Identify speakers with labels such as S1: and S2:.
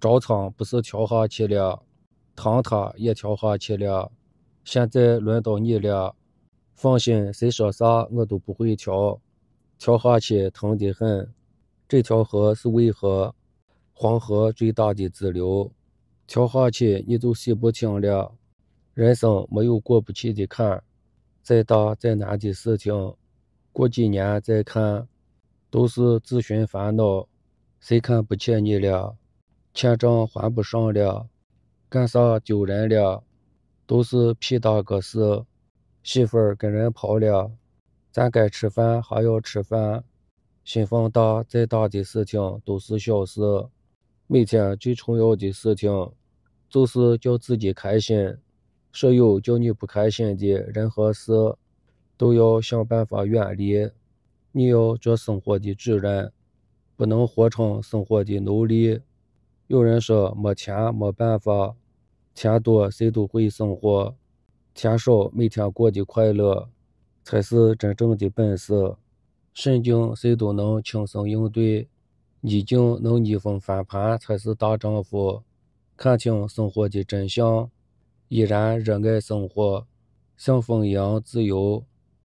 S1: 招仓不是跳下去了，唐塔也跳下去了。现在轮到你了。放心，谁说啥我都不会跳。跳下去疼的很。这条河是渭河，黄河最大的支流。跳下去你就洗不清了。人生没有过不去的坎，再大再难的事情，过几年再看，都是自寻烦恼。谁看不起你了？欠账还不上了，干啥丢人了？都是屁大个事。媳妇跟人跑了，咱该吃饭还要吃饭。心放大，再大的事情都是小事。每天最重要的事情，就是叫自己开心。所有叫你不开心的人和事，都要想办法远离。你要做生活的主人，不能活成生活的奴隶。有人说，没钱没办法，钱多谁都会生活，钱少每天过得快乐才是真正的本事。顺境谁都能轻松应对，逆境能逆风翻盘才是大丈夫。看清生活的真相，依然热爱生活，像风一样自由。